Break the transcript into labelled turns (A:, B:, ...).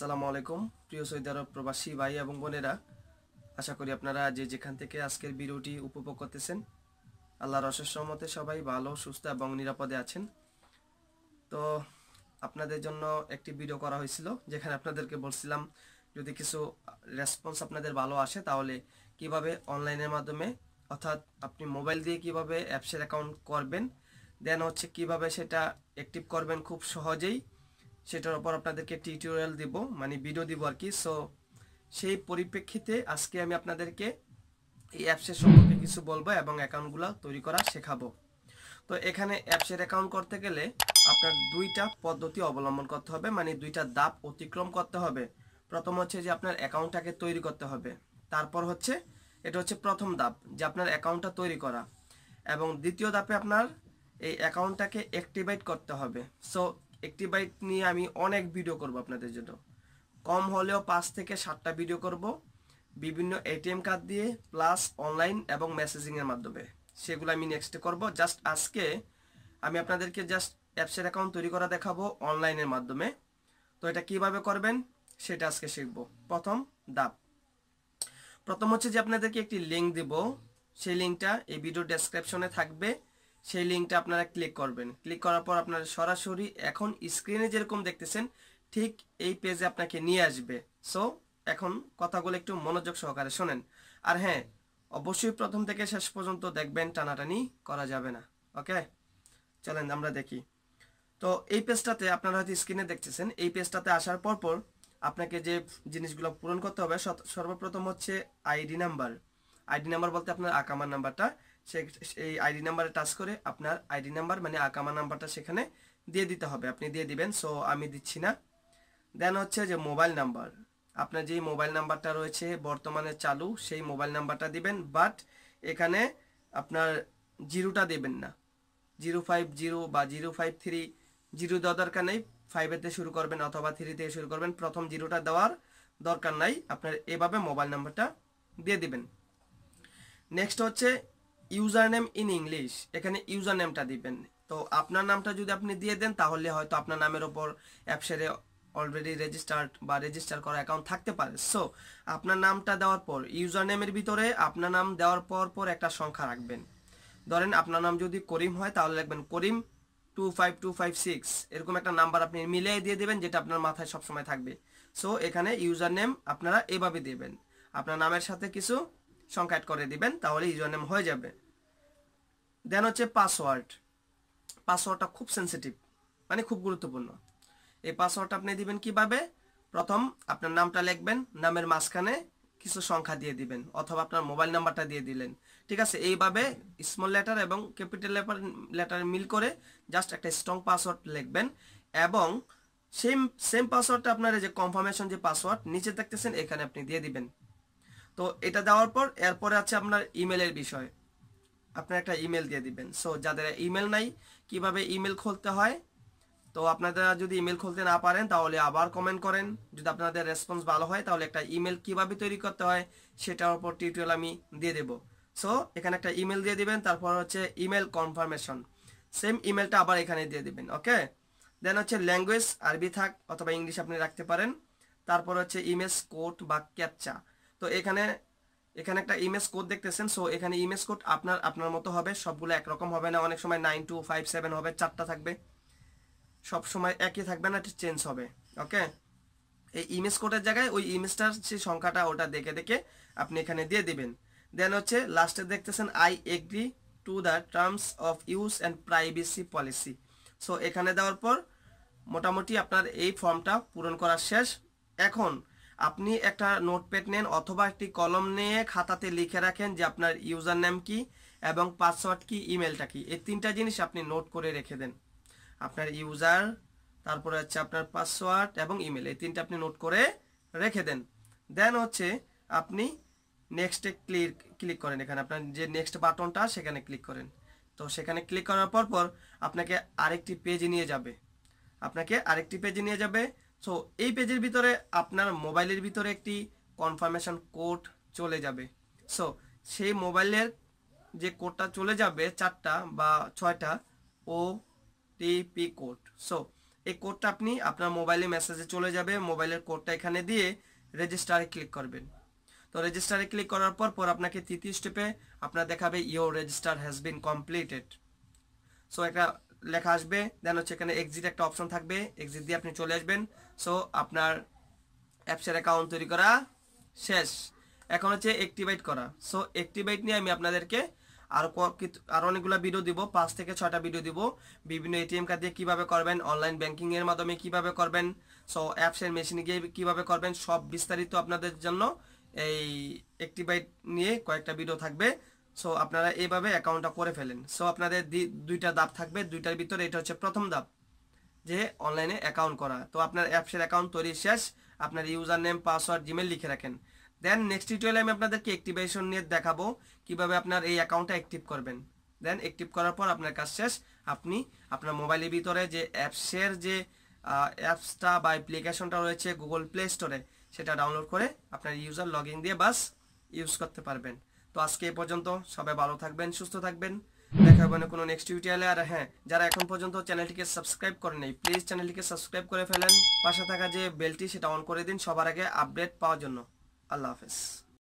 A: সালামু আলাইকুম প্রিয় সৈদ আরব প্রবাসী ভাই এবং বোনেরা আশা করি আপনারা যে যেখান থেকে আজকের ভিডিওটি উপভোগ করতেছেন আল্লাহর অশেষ সবাই ভালো সুস্থ এবং নিরাপদে আছেন তো আপনাদের জন্য একটি ভিডিও করা হয়েছিল যেখানে আপনাদেরকে বলছিলাম যদি কিছু রেসপন্স আপনাদের ভালো আসে তাহলে কিভাবে অনলাইনের মাধ্যমে অর্থাৎ আপনি মোবাইল দিয়ে কিভাবে অ্যাপসের অ্যাকাউন্ট করবেন দেন হচ্ছে কিভাবে সেটা অ্যাক্টিভ করবেন খুব সহজেই সেটার উপর আপনাদেরকে টিউটোরিয়াল দিব মানে ভিডিও দিব আর কি সো সেই পরিপ্রেক্ষিতে আজকে আমি আপনাদেরকে এই অ্যাপসের সম্পর্কে কিছু বলবো এবং অ্যাকাউন্টগুলো তৈরি করা শেখাবো তো এখানে অ্যাপসের অ্যাকাউন্ট করতে গেলে আপনার দুইটা পদ্ধতি অবলম্বন করতে হবে মানে দুইটা দাপ অতিক্রম করতে হবে প্রথম হচ্ছে যে আপনার অ্যাকাউন্টটাকে তৈরি করতে হবে তারপর হচ্ছে এটা হচ্ছে প্রথম দাপ যে আপনার অ্যাকাউন্টটা তৈরি করা এবং দ্বিতীয় দাপে আপনার এই অ্যাকাউন্টটাকে অ্যাক্টিভেট করতে হবে সো একটি বাইক নিয়ে আমি অনেক ভিডিও করব আপনাদের জন্য কম হলেও পাঁচ থেকে সাতটা ভিডিও করব বিভিন্ন এটিএম কার্ড দিয়ে প্লাস অনলাইন এবং মেসেজিংয়ের মাধ্যমে সেগুলো আমি নেক্সটে করব জাস্ট আজকে আমি আপনাদেরকে জাস্ট অ্যাপসের অ্যাকাউন্ট তৈরি করা দেখাবো অনলাইনের মাধ্যমে তো এটা কিভাবে করবেন সেটা আজকে শিখব প্রথম দাপ প্রথম হচ্ছে যে আপনাদেরকে একটি লিঙ্ক দেব সেই লিঙ্কটা এই ভিডিও ডেসক্রিপশনে থাকবে সেই লিঙ্কটা আপনারা ক্লিক করবেন ক্লিক করার পর আপনারা সরাসরি এখন স্ক্রিনে যেরকম দেখতেছেন ঠিক এই পেজে আপনাকে নিয়ে আসবে সো এখন কথাগুলো একটু মনোযোগ সহকারে শোনেন আর হ্যাঁ অবশ্যই প্রথম থেকে শেষ পর্যন্ত দেখবেন টানাটানি করা যাবে না ওকে চলেন আমরা দেখি তো এই পেজটাতে আপনারা হয়তো স্ক্রিনে দেখতেছেন এই পেজটাতে আসার পর পর আপনাকে যে জিনিসগুলো পূরণ করতে হবে সর্বপ্রথম হচ্ছে আইডি নাম্বার আইডি নাম্বার বলতে আপনার আকামার নাম্বারটা সে এই আইডি নাম্বারে টাচ করে আপনার আইডি নাম্বার মানে আকামা নাম্বারটা সেখানে দিয়ে দিতে হবে আপনি দিয়ে দিবেন সো আমি দিচ্ছি না দেন হচ্ছে যে মোবাইল নাম্বার আপনার যেই মোবাইল নাম্বারটা রয়েছে বর্তমানে চালু সেই মোবাইল নাম্বারটা দিবেন বাট এখানে আপনার জিরোটা দেবেন না জিরো ফাইভ জিরো বা জিরো ফাইভ থ্রি জিরো দেওয়া দরকার নেই ফাইভেতে শুরু করবেন অথবা থ্রিতে শুরু করবেন প্রথম জিরোটা দেওয়ার দরকার নাই আপনার এভাবে মোবাইল নাম্বারটা দিয়ে দিবেন নেক্সট হচ্ছে ইউজার নেম ইন ইংলিশ এখানে ইউজার নেমটা দিবেন তো আপনার নামটা যদি আপনি দিয়ে দেন তাহলে হয়তো আপনার নামের ওপর অ্যাপসেরে অলরেডি রেজিস্টার্ড বা রেজিস্টার করা অ্যাকাউন্ট থাকতে পারে সো আপনার নামটা দেওয়ার পর ইউজার নেমের ভিতরে আপনার নাম দেওয়ার পর পর একটা সংখ্যা রাখবেন ধরেন আপনার নাম যদি করিম হয় তাহলে লিখবেন Karim two five two five six এরকম একটা নাম্বার আপনি মিলিয়ে দিয়ে দেবেন যেটা আপনার মাথায় সবসময় থাকবে সো এখানে ইউজার নেম আপনারা এভাবে দেবেন আপনার নামের সাথে কিছু সংখ্যা অ্যাড করে দিবেন তাহলে ইউজারনেম হয়ে যাবে দেন হচ্ছে পাসওয়ার্ড পাসওয়ার্ডটা খুব সেন্সিটিভ মানে খুব গুরুত্বপূর্ণ এই পাসওয়ার্ডটা আপনি দিবেন কিভাবে প্রথম আপনার নামটা লিখবেন নামের মাঝখানে কিছু সংখ্যা দিয়ে দিবেন অথবা আপনার মোবাইল নাম্বারটা দিয়ে দিলেন ঠিক আছে এইভাবে স্মল লেটার এবং ক্যাপিটাল লেটার মিল করে জাস্ট একটা স্ট্রং পাসওয়ার্ড লিখবেন এবং সেম সেম পাসওয়ার্ডটা আপনার যে কনফার্মেশন যে পাসওয়ার্ড নিচে থাকতেছেন এখানে আপনি দিয়ে দিবেন তো এটা দেওয়ার পর এরপরে আছে আপনার ইমেলের বিষয় আপনার একটা ইমেল দিয়ে দিবেন সো যাদের ইমেল নাই কিভাবে ইমেল খুলতে হয় তো আপনারা যদি ইমেল খুলতে না পারেন তাহলে আবার কমেন্ট করেন যদি আপনাদের রেসপন্স ভালো হয় তাহলে একটা ইমেল কিভাবে তৈরি করতে হয় সেটার উপর টিউটোরিয়াল আমি দিয়ে দেব সো এখানে একটা ইমেল দিয়ে দিবেন তারপর হচ্ছে ইমেল কনফার্মেশন সেম ইমেলটা আবার এখানে দিয়ে দিবেন ওকে দেন হচ্ছে ল্যাঙ্গুয়েজ আরবি থাক অথবা ইংলিশ আপনি রাখতে পারেন তারপর হচ্ছে ইমেজ কোড বা ক্যাপচা তো এখানে এখানে একটা ইমেজ কোড দেখতেছেন সো এখানে ইমেজ কোড আপনার আপনার মতো হবে সবগুলো একরকম হবে না অনেক সময় নাইন টু ফাইভ সেভেন হবে চারটা থাকবে সব সময় একই থাকবে না এটা চেঞ্জ হবে ওকে এই ইমেজ কোডের জায়গায় ওই ইমেজটার সেই সংখ্যাটা ওটা দেখে দেখে আপনি এখানে দিয়ে দিবেন দেন হচ্ছে লাস্টে দেখতেছেন I agree to the terms of use and privacy policy so এখানে দেওয়ার পর মোটামুটি আপনার এই ফর্মটা পূরণ করা শেষ এখন আপনি একটা নোটপ্যাড নেন অথবা একটি কলম নিয়ে খাতাতে লিখে রাখেন যে আপনার ইউজার নেম কি এবং পাসওয়ার্ড কি ইমেলটা কি এই তিনটা জিনিস আপনি নোট করে রেখে দেন আপনার ইউজার তারপরে হচ্ছে আপনার পাসওয়ার্ড এবং ইমেল এই তিনটা আপনি নোট করে রেখে দেন দেন হচ্ছে আপনি নেক্সটে ক্লিক ক্লিক করেন এখানে আপনার যে নেক্সট বাটনটা সেখানে ক্লিক করেন তো সেখানে ক্লিক করার পর পর আপনাকে আরেকটি পেজে নিয়ে যাবে আপনাকে আরেকটি পেজে নিয়ে যাবে সো এই পেজের ভিতরে আপনার মোবাইলের ভিতরে একটি কনফার্মেশন কোড চলে যাবে সো সেই মোবাইলের যে কোডটা চলে যাবে চারটা বা ছয়টা ও টিপি কোড সো এই কোডটা আপনি আপনার মোবাইলে মেসেজে চলে যাবে মোবাইলের কোডটা এখানে দিয়ে রেজিস্টারে ক্লিক করবেন তো রেজিস্টারে ক্লিক করার পর পর আপনাকে তৃতীয় স্টেপে আপনার দেখাবে your register has been completed so একটা লেখা আসবে দেন হচ্ছে এখানে এক্সিট একটা অপশন থাকবে এক্সিট দিয়ে আপনি চলে আসবেন সো আপনার অ্যাপসের অ্যাকাউন্ট তৈরি করা শেষ এখন হচ্ছে অ্যাক্টিভেট করা সো অ্যাক্টিভেট নিয়ে আমি আপনাদেরকে আরও আরও অনেকগুলো ভিডিও দিব পাঁচ থেকে ছটা ভিডিও দিব বিভিন্ন এটিএম কার্ড দিয়ে কীভাবে করবেন অনলাইন ব্যাঙ্কিংয়ের মাধ্যমে কিভাবে করবেন সো অ্যাপসের মেশিনে গিয়ে কীভাবে করবেন সব বিস্তারিত আপনাদের জন্য এই অ্যাক্টিভেট নিয়ে কয়েকটা ভিডিও থাকবে সো আপনারা এইভাবে অ্যাকাউন্টটা করে ফেলেন সো আপনাদের দুইটা ধাপ থাকবে দুইটার ভিতরে এটা হচ্ছে প্রথম ধাপ যে অনলাইনে অ্যাকাউন্ট করা তো আপনার অ্যাপসের অ্যাকাউন্ট তৈরি শেষ আপনার ইউজার নেম পাসওয়ার্ড জিমেল লিখে রাখেন দেন নেক্সট টিউটোরিয়ালে আমি আপনাদেরকে অ্যাক্টিভেশন নিয়ে দেখাবো কিভাবে আপনার এই অ্যাকাউন্টটা অ্যাক্টিভ করবেন দেন অ্যাক্টিভ করার পর আপনার কাজ শেষ আপনি আপনার মোবাইলের ভিতরে যে অ্যাপসের যে অ্যাপসটা বা অ্যাপ্লিকেশনটা রয়েছে গুগল প্লে স্টোরে সেটা ডাউনলোড করে আপনার ইউজার লগ দিয়ে বাস ইউজ করতে পারবেন তো আজকে এ পর্যন্ত সবাই ভালো থাকবেন সুস্থ থাকবেন দেখা হবে না কোনো নেক্সট টিউটোরিয়ালে আর হ্যাঁ যারা এখন পর্যন্ত চ্যানেলটিকে সাবস্ক্রাইব করে নেই প্লিজ চ্যানেলটিকে সাবস্ক্রাইব করে ফেলেন পাশে থাকা যে বেলটি সেটা অন করে দিন সবার আগে আপডেট পাওয়ার জন্য আল্লাহ হাফেজ